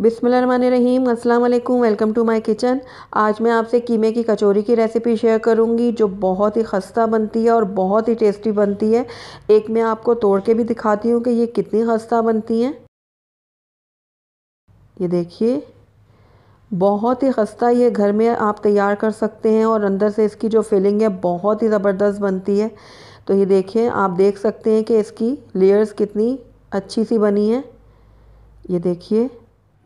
बिसमीम अस्सलाम वालेकुम वेलकम टू माय किचन आज मैं आपसे कीमे की कचौरी की रेसिपी शेयर करूंगी जो बहुत ही खस्ता बनती है और बहुत ही टेस्टी बनती है एक मैं आपको तोड़ के भी दिखाती हूँ कि ये कितनी खस्ता बनती हैं ये देखिए बहुत ही खस्ता ये घर में आप तैयार कर सकते हैं और अंदर से इसकी जो फिलिंग है बहुत ही ज़बरदस्त बनती है तो ये देखिए आप देख सकते हैं कि इसकी लेयर्स कितनी अच्छी सी बनी है ये देखिए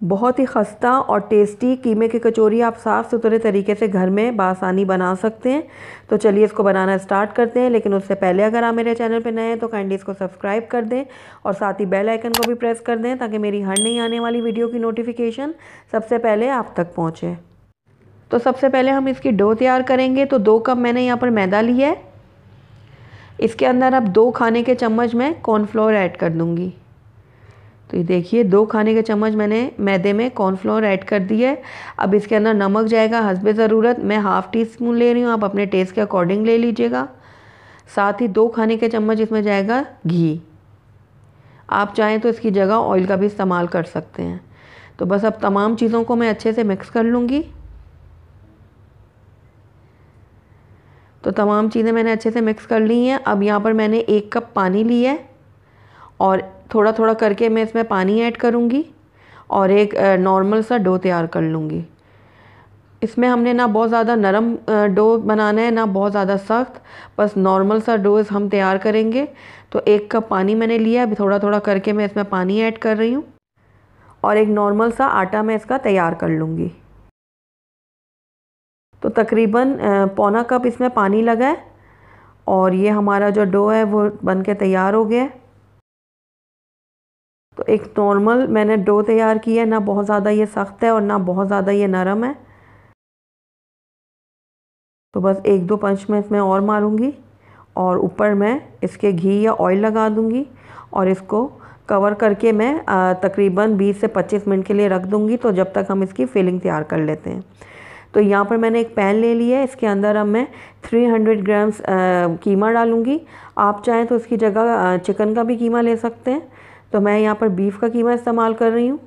बहुत ही खस्ता और टेस्टी कीमे की कचौरी आप साफ़ सुथरे तरीके से घर में बासानी बना सकते हैं तो चलिए इसको बनाना स्टार्ट करते हैं लेकिन उससे पहले अगर आप मेरे चैनल पर नए हैं तो काइंडली इसको सब्सक्राइब कर दें और साथ ही बेल आइकन को भी प्रेस कर दें ताकि मेरी हर नई आने वाली वीडियो की नोटिफिकेशन सबसे पहले आप तक पहुँचे तो सबसे पहले हम इसकी डो तैयार करेंगे तो दो कप मैंने यहाँ पर मैदा लिया है इसके अंदर अब दो खाने के चम्मच मैं कॉर्नफ्लोर ऐड कर दूँगी तो ये देखिए दो खाने के चम्मच मैंने मैदे में कॉर्नफ्लोर ऐड कर दी है अब इसके अंदर नमक जाएगा हंसबे ज़रूरत मैं हाफ़ टी स्पून ले रही हूँ आप अपने टेस्ट के अकॉर्डिंग ले लीजिएगा साथ ही दो खाने के चम्मच इसमें जाएगा घी आप चाहें तो इसकी जगह ऑयल का भी इस्तेमाल कर सकते हैं तो बस अब तमाम चीज़ों को मैं अच्छे से मिक्स कर लूँगी तो तमाम चीज़ें मैंने अच्छे से मिक्स कर ली हैं अब यहाँ पर मैंने एक कप पानी लिया है और थोड़ा थोड़ा करके मैं इसमें पानी ऐड करूँगी और एक नॉर्मल सा डो तैयार कर लूँगी इसमें हमने ना बहुत ज़्यादा नरम डो बनाना है ना बहुत ज़्यादा सख्त बस नॉर्मल सा डो हम तैयार करेंगे तो एक कप पानी मैंने लिया अभी थोड़ा थोड़ा करके मैं इसमें पानी ऐड कर रही हूँ और एक नॉर्मल सा आटा मैं इसका तैयार कर लूँगी तो तकरीबन पौना कप इसमें पानी लगा है और ये हमारा जो डो है वो बन के तैयार हो गया है तो एक नॉर्मल मैंने डो तैयार किया है ना बहुत ज़्यादा ये सख्त है और ना बहुत ज़्यादा ये नरम है तो बस एक दो पंच में इसमें और मारूंगी और ऊपर मैं इसके घी या ऑयल लगा दूंगी और इसको कवर करके मैं तकरीबन 20 से 25 मिनट के लिए रख दूंगी तो जब तक हम इसकी फिलिंग तैयार कर लेते हैं तो यहाँ पर मैंने एक पैन ले लिया है इसके अंदर अब मैं 300 ग्राम्स कीमा डालूंगी आप चाहें तो इसकी जगह चिकन का भी कीमा ले सकते हैं तो मैं यहाँ पर बीफ का कीमा इस्तेमाल कर रही हूँ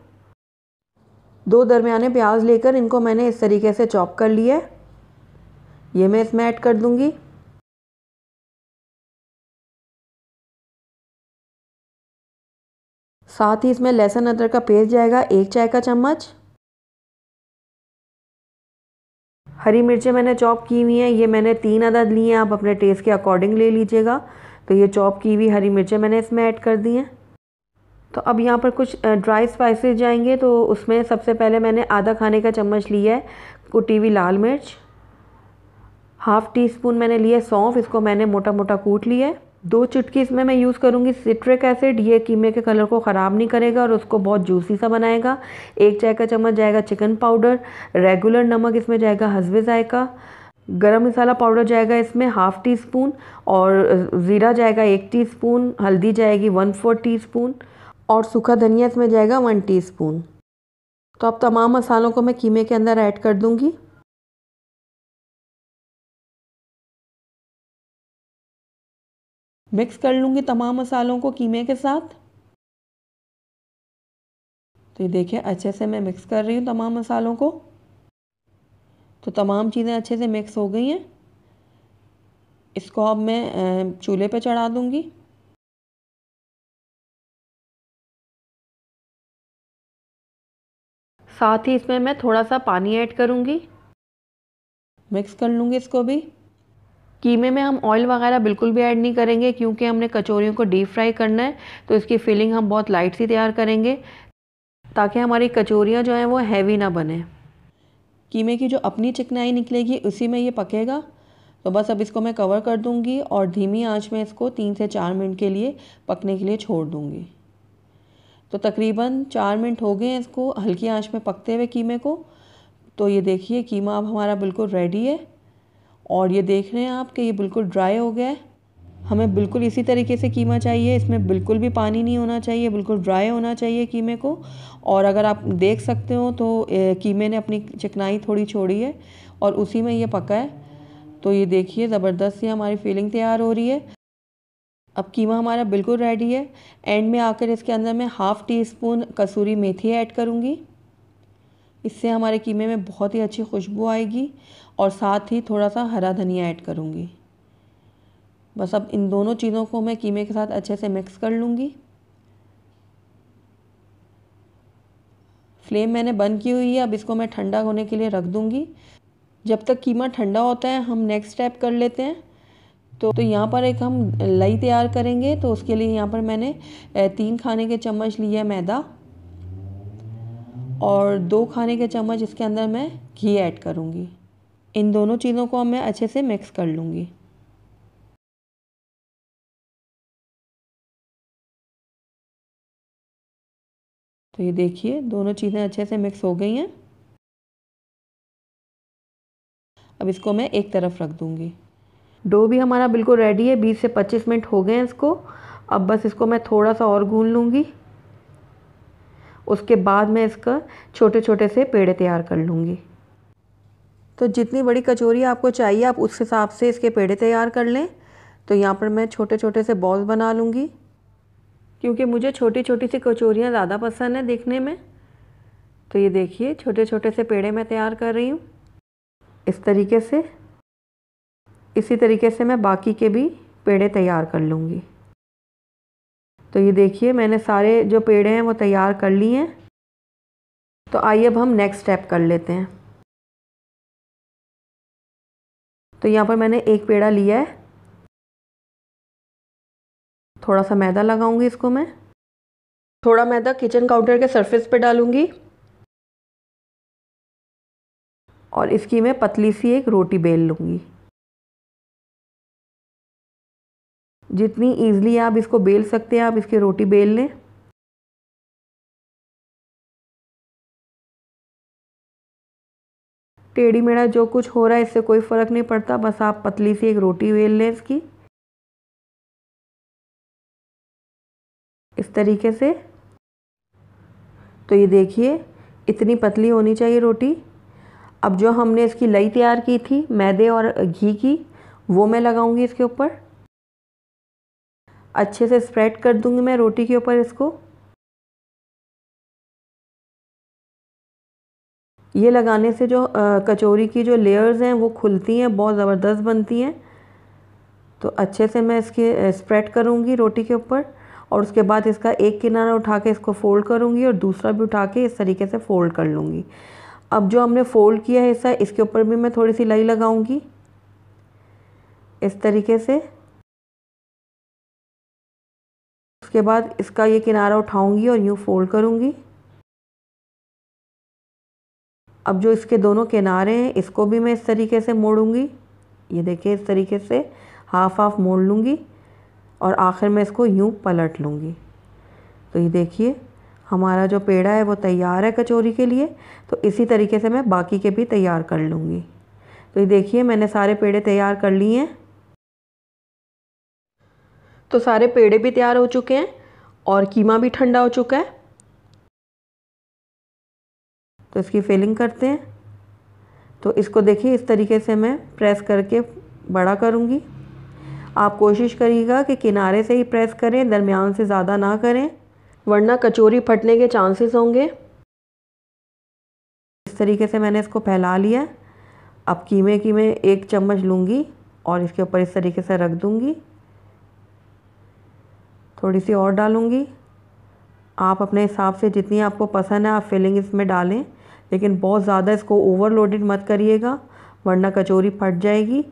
दो दरमियाने प्याज लेकर इनको मैंने इस तरीके से चॉप कर लिया है ये मैं इसमें ऐड कर दूँगी साथ ही इसमें लहसुन अदरक का पेस्ट जाएगा एक चाय का चम्मच हरी मिर्चें मैंने चॉप की हुई हैं ये मैंने तीन अदद ली हैं आप अपने टेस्ट के अकॉर्डिंग ले लीजिएगा तो ये चॉप की हुई हरी मिर्चें मैंने इसमें ऐड कर दी हैं तो अब यहाँ पर कुछ ड्राई स्पाइसेस जाएंगे तो उसमें सबसे पहले मैंने आधा खाने का चम्मच लिया है कुटी हुई लाल मिर्च हाफ़ टी स्पून मैंने लिया सौंफ इसको मैंने मोटा मोटा कूट लिया है दो चुटकी इसमें मैं यूज़ करूँगी सिट्रिक एसिड ये कीमे के कलर को ख़राब नहीं करेगा और उसको बहुत जूसी सा बनाएगा एक चाय का चम्मच जाएगा चिकन पाउडर रेगुलर नमक इसमें जाएगा हसबे जायका गरम मसाला पाउडर जाएगा इसमें हाफ़ टी स्पून और ज़ीरा जाएगा एक टी स्पून हल्दी जाएगी वन फोर टी स्पून और सूखा धनिया इसमें जाएगा वन टीस्पून तो अब तमाम मसालों को मैं कीमे के अंदर ऐड कर दूंगी मिक्स कर लूँगी तमाम मसालों को कीमे के साथ तो ये देखिए अच्छे से मैं मिक्स कर रही हूँ तमाम मसालों को तो तमाम चीज़ें अच्छे से मिक्स हो गई हैं इसको अब मैं चूल्हे पे चढ़ा दूँगी साथ ही इसमें मैं थोड़ा सा पानी ऐड करूँगी मिक्स कर लूँगी इसको भी कीमे में हम ऑयल वगैरह बिल्कुल भी ऐड नहीं करेंगे क्योंकि हमने कचौरियों को डीप फ्राई करना है तो इसकी फिलिंग हम बहुत लाइट सी तैयार करेंगे ताकि हमारी कचौरियाँ जो हैं वो हैवी ना बने कीमे की जो अपनी चिकनाई निकलेगी उसी में ये पकेगा तो बस अब इसको मैं कवर कर दूँगी और धीमी आँच में इसको तीन से चार मिनट के लिए पकने के लिए छोड़ दूँगी तो तकरीबन चार मिनट हो गए हैं इसको हल्की आंच में पकते हुए कीमे को तो ये देखिए कीमा अब हमारा बिल्कुल रेडी है और ये देख रहे हैं आप कि ये बिल्कुल ड्राई हो गया है हमें बिल्कुल इसी तरीके से कीमा चाहिए इसमें बिल्कुल भी पानी नहीं होना चाहिए बिल्कुल ड्राई होना चाहिए कीमे को और अगर आप देख सकते हो तो कीमे ने अपनी चिकनाई थोड़ी छोड़ी है और उसी में ये पका है तो ये देखिए ज़बरदस्त ये हमारी फीलिंग तैयार हो रही है अब कीमा हमारा बिल्कुल रेडी है एंड में आकर इसके अंदर मैं हाफ़ टी स्पून कसूरी मेथी ऐड करूँगी इससे हमारे कीमे में बहुत ही अच्छी खुशबू आएगी और साथ ही थोड़ा सा हरा धनिया ऐड करूँगी बस अब इन दोनों चीज़ों को मैं कीमे के साथ अच्छे से मिक्स कर लूँगी फ्लेम मैंने बंद की हुई है अब इसको मैं ठंडा होने के लिए रख दूँगी जब तक कीमा ठंडा होता है हम नेक्स्ट स्टेप कर लेते हैं तो तो यहाँ पर एक हम लई तैयार करेंगे तो उसके लिए यहाँ पर मैंने तीन खाने के चम्मच लिया मैदा और दो खाने के चम्मच इसके अंदर मैं घी ऐड करूँगी इन दोनों चीज़ों को मैं अच्छे से मिक्स कर लूँगी तो ये देखिए दोनों चीज़ें अच्छे से मिक्स हो गई हैं अब इसको मैं एक तरफ रख दूँगी डो भी हमारा बिल्कुल रेडी है 20 से 25 मिनट हो गए हैं इसको अब बस इसको मैं थोड़ा सा और गून लूँगी उसके बाद मैं इसका छोटे छोटे से पेड़े तैयार कर लूँगी तो जितनी बड़ी कचौरी आपको चाहिए आप उस हिसाब से इसके पेड़े तैयार कर लें तो यहाँ पर मैं छोटे छोटे से बॉल्स बना लूँगी क्योंकि मुझे छोटी छोटी सी कचौरियाँ ज़्यादा पसंद है देखने में तो ये देखिए छोटे छोटे से पेड़े मैं तैयार कर रही हूँ इस तरीके से इसी तरीके से मैं बाकी के भी पेड़े तैयार कर लूँगी तो ये देखिए मैंने सारे जो पेड़े हैं वो तैयार कर लिए हैं तो आइए अब हम नेक्स्ट स्टेप कर लेते हैं तो यहाँ पर मैंने एक पेड़ा लिया है थोड़ा सा मैदा लगाऊंगी इसको मैं थोड़ा मैदा किचन काउंटर के सरफेस पे डालूंगी और इसकी मैं पतली सी एक रोटी बेल लूँगी जितनी ईज़िली आप इसको बेल सकते हैं आप इसकी रोटी बेल लें टेढ़ी मेढ़ा जो कुछ हो रहा है इससे कोई फ़र्क नहीं पड़ता बस आप पतली सी एक रोटी बेल लें इसकी इस तरीके से तो ये देखिए इतनी पतली होनी चाहिए रोटी अब जो हमने इसकी लई तैयार की थी मैदे और घी की वो मैं लगाऊंगी इसके ऊपर अच्छे से स्प्रेड कर दूँगी मैं रोटी के ऊपर इसको ये लगाने से जो कचौरी की जो लेयर्स हैं वो खुलती हैं बहुत ज़बरदस्त बनती हैं तो अच्छे से मैं इसके स्प्रेड करूँगी रोटी के ऊपर और उसके बाद इसका एक किनारा उठा के इसको फ़ोल्ड करूँगी और दूसरा भी उठा के इस तरीके से फ़ोल्ड कर लूँगी अब जो हमने फ़ोल्ड किया है हिस्सा इसके ऊपर भी मैं थोड़ी सी लई लगाऊँगी इस तरीके से उसके बाद इसका ये किनारा उठाऊंगी और यूँ फोल्ड करूँगी अब जो इसके दोनों किनारे हैं इसको भी मैं इस तरीके से मोड़ूंगी ये देखिए इस तरीके से हाफ हाफ मोड़ लूँगी और आखिर में इसको यूँ पलट लूँगी तो ये देखिए हमारा जो पेड़ा है वो तैयार है कचौरी के लिए तो इसी तरीके से मैं बाकी के भी तैयार कर लूँगी तो ये देखिए मैंने सारे पेड़े तैयार कर लिए हैं तो सारे पेड़े भी तैयार हो चुके हैं और कीमा भी ठंडा हो चुका है तो इसकी फिलिंग करते हैं तो इसको देखिए इस तरीके से मैं प्रेस करके बड़ा करूँगी आप कोशिश करिएगा कि किनारे से ही प्रेस करें दरमियान से ज़्यादा ना करें वरना कचोरी फटने के चांसेस होंगे इस तरीके से मैंने इसको फैला लिया अब कीमे की मैं एक चम्मच लूँगी और इसके ऊपर इस तरीके से रख दूँगी थोड़ी सी और डालूँगी आप अपने हिसाब से जितनी आपको पसंद है आप फिलिंग इसमें डालें लेकिन बहुत ज़्यादा इसको ओवरलोडेड मत करिएगा वरना कचौरी फट जाएगी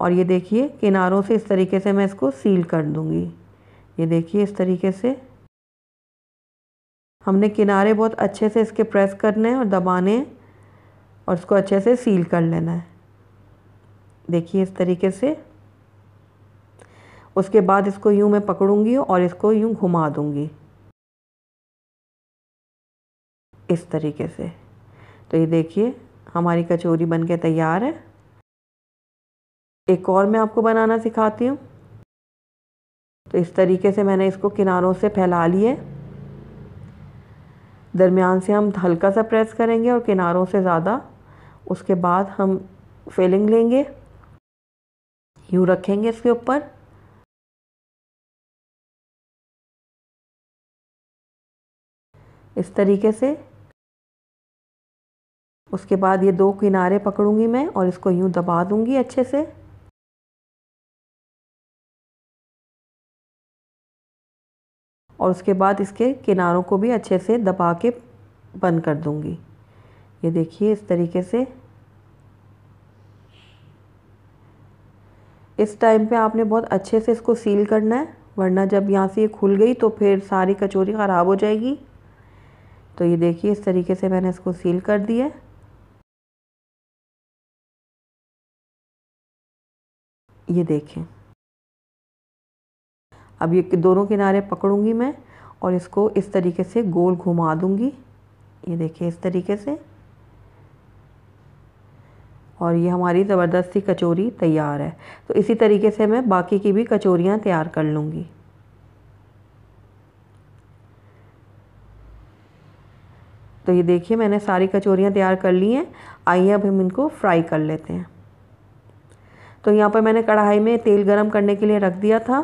और ये देखिए किनारों से इस तरीके से मैं इसको सील कर दूँगी ये देखिए इस तरीके से हमने किनारे बहुत अच्छे से इसके प्रेस करने हैं और दबाने हैं और इसको अच्छे से सील कर लेना है देखिए इस तरीके से उसके बाद इसको यूँ मैं पकड़ूँगी और इसको यूँ घुमा दूँगी इस तरीके से तो ये देखिए हमारी कचौरी बनके तैयार है एक और मैं आपको बनाना सिखाती हूँ तो इस तरीके से मैंने इसको किनारों से फैला लिए दरमियान से हम हल्का सा प्रेस करेंगे और किनारों से ज़्यादा उसके बाद हम फिलिंग लेंगे यूँ रखेंगे इसके ऊपर इस तरीके से उसके बाद ये दो किनारे पकड़ूंगी मैं और इसको यूँ दबा दूंगी अच्छे से और उसके बाद इसके किनारों को भी अच्छे से दबा के बंद कर दूंगी ये देखिए इस तरीके से इस टाइम पे आपने बहुत अच्छे से इसको सील करना है वरना जब यहाँ से ये खुल गई तो फिर सारी कचौरी ख़राब हो जाएगी तो ये देखिए इस तरीके से मैंने इसको सील कर दिया है ये देखें अब ये दोनों किनारे पकड़ूंगी मैं और इसको इस तरीके से गोल घुमा दूंगी ये देखिए इस तरीके से और ये हमारी ज़बरदस्ती कचौरी तैयार है तो इसी तरीके से मैं बाकी की भी कचौरियाँ तैयार कर लूँगी तो ये देखिए मैंने सारी कचौरियाँ तैयार कर ली हैं आइए अब हम इनको फ्राई कर लेते हैं तो यहाँ पर मैंने कढ़ाई में तेल गरम करने के लिए रख दिया था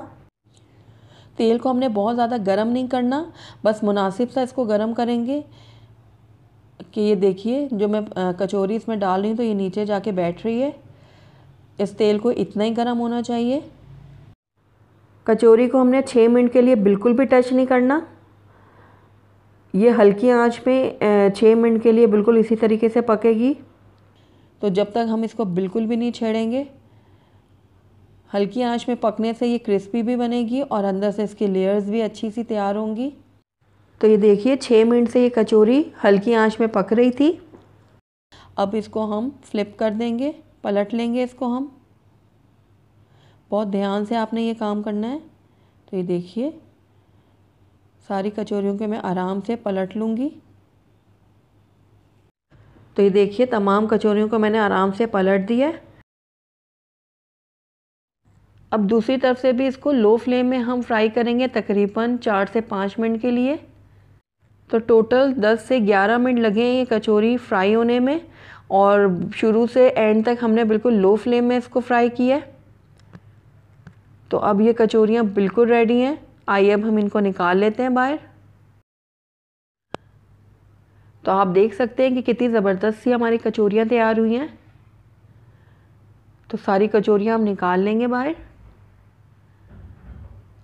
तेल को हमने बहुत ज़्यादा गरम नहीं करना बस मुनासिब सा इसको गरम करेंगे कि ये देखिए जो मैं कचौरी इसमें डाल रही हूँ तो ये नीचे जाके बैठ रही है इस तेल को इतना ही गर्म होना चाहिए कचौरी को हमने छः मिनट के लिए बिल्कुल भी टच नहीं करना ये हल्की आंच पे छः मिनट के लिए बिल्कुल इसी तरीके से पकेगी तो जब तक हम इसको बिल्कुल भी नहीं छेड़ेंगे हल्की आंच में पकने से ये क्रिस्पी भी बनेगी और अंदर से इसके लेयर्स भी अच्छी सी तैयार होंगी तो ये देखिए छः मिनट से ये कचौरी हल्की आंच में पक रही थी अब इसको हम फ्लिप कर देंगे पलट लेंगे इसको हम बहुत ध्यान से आपने ये काम करना है तो ये देखिए सारी कचौरियों के मैं आराम से पलट लूँगी तो ये देखिए तमाम कचौरियों को मैंने आराम से पलट दिया अब दूसरी तरफ से भी इसको लो फ्लेम में हम फ्राई करेंगे तकरीबन चार से पाँच मिनट के लिए तो टोटल दस से ग्यारह मिनट लगे ये कचौरी फ्राई होने में और शुरू से एंड तक हमने बिल्कुल लो फ्लेम में इसको फ्राई किया तो अब ये कचौरियाँ बिल्कुल रेडी हैं आइए अब हम इनको निकाल लेते हैं बाहर तो आप देख सकते हैं कि कितनी ज़बरदस्त सी हमारी कचोरियाँ तैयार हुई हैं तो सारी कचोरियाँ हम निकाल लेंगे बाहर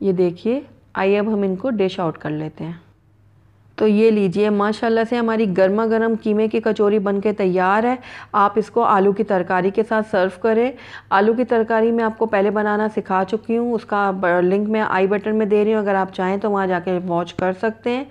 ये देखिए आइए अब हम इनको डिश आउट कर लेते हैं तो ये लीजिए माशाल्लाह से हमारी गर्मा गर्म कीमे की कचौरी बन के तैयार है आप इसको आलू की तरकारी के साथ सर्व करें आलू की तरकारी मैं आपको पहले बनाना सिखा चुकी हूँ उसका लिंक मैं आई बटन में दे रही हूँ अगर आप चाहें तो वहाँ जाके वॉच कर सकते हैं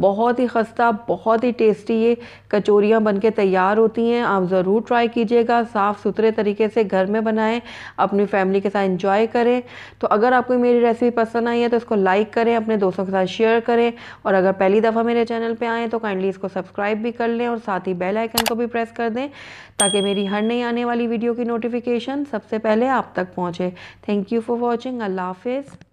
बहुत ही खस्ता बहुत ही टेस्टी ये कचौरियाँ बन के तैयार होती हैं आप ज़रूर ट्राई कीजिएगा साफ़ सुथरे तरीके से घर में बनाएं अपनी फैमिली के साथ इंजॉय करें तो अगर आपको मेरी रेसिपी पसंद आई है तो इसको लाइक करें अपने दोस्तों के साथ शेयर करें और अगर पहली दफ़ा मेरे चैनल पे आए तो काइंडली इसको सब्सक्राइब भी कर लें और साथ ही बेल आइकन को भी प्रेस कर दें ताकि मेरी हर नई आने वाली वीडियो की नोटिफिकेशन सबसे पहले आप तक पहुँचे थैंक यू फॉर वॉचिंग अल्लाह हाफिज़